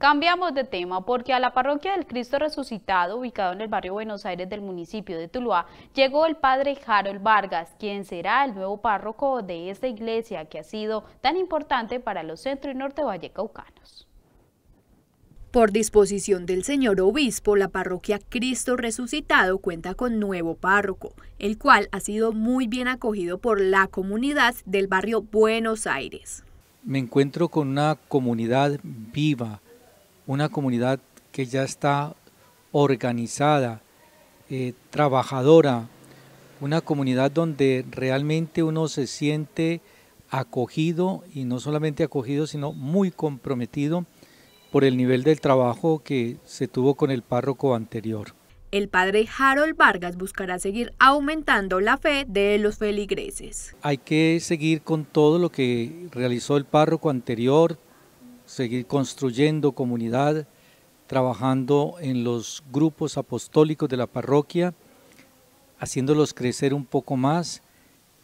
Cambiamos de tema porque a la parroquia del Cristo Resucitado, ubicado en el barrio Buenos Aires del municipio de Tuluá, llegó el padre Harold Vargas, quien será el nuevo párroco de esta iglesia que ha sido tan importante para los centro y norte vallecaucanos. Por disposición del señor obispo, la parroquia Cristo Resucitado cuenta con nuevo párroco, el cual ha sido muy bien acogido por la comunidad del barrio Buenos Aires. Me encuentro con una comunidad viva, una comunidad que ya está organizada, eh, trabajadora, una comunidad donde realmente uno se siente acogido y no solamente acogido, sino muy comprometido por el nivel del trabajo que se tuvo con el párroco anterior. El padre Harold Vargas buscará seguir aumentando la fe de los feligreses. Hay que seguir con todo lo que realizó el párroco anterior, seguir construyendo comunidad, trabajando en los grupos apostólicos de la parroquia, haciéndolos crecer un poco más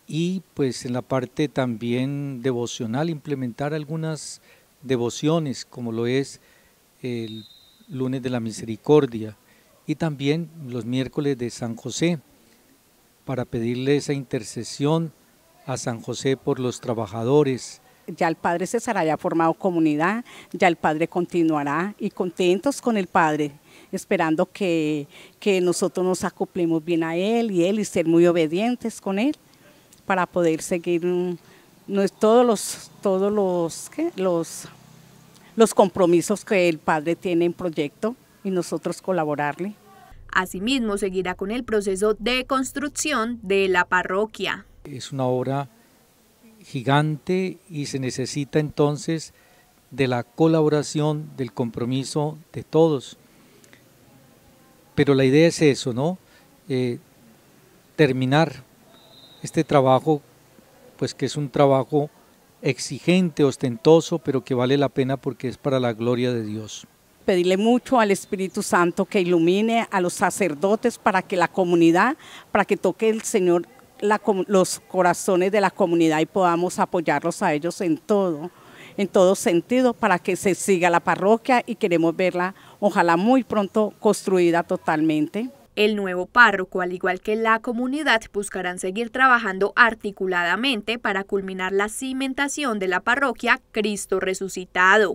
y pues en la parte también devocional implementar algunas devociones como lo es el lunes de la misericordia y también los miércoles de San José para pedirle esa intercesión a San José por los trabajadores, ya el Padre César haya formado comunidad, ya el Padre continuará y contentos con el Padre, esperando que, nosotros nos acoplemos bien a Él y Él y ser muy obedientes con Él para poder seguir mm, no es todos los todos los, los los compromisos que el padre tiene en proyecto y nosotros colaborarle. Asimismo, seguirá con el proceso de construcción de la parroquia. Es una obra gigante y se necesita entonces de la colaboración, del compromiso de todos. Pero la idea es eso, ¿no? Eh, terminar este trabajo, pues que es un trabajo exigente, ostentoso, pero que vale la pena porque es para la gloria de Dios. Pedirle mucho al Espíritu Santo que ilumine a los sacerdotes para que la comunidad, para que toque el Señor los corazones de la comunidad y podamos apoyarlos a ellos en todo, en todo sentido, para que se siga la parroquia y queremos verla, ojalá muy pronto, construida totalmente. El nuevo párroco, al igual que la comunidad, buscarán seguir trabajando articuladamente para culminar la cimentación de la parroquia Cristo Resucitado.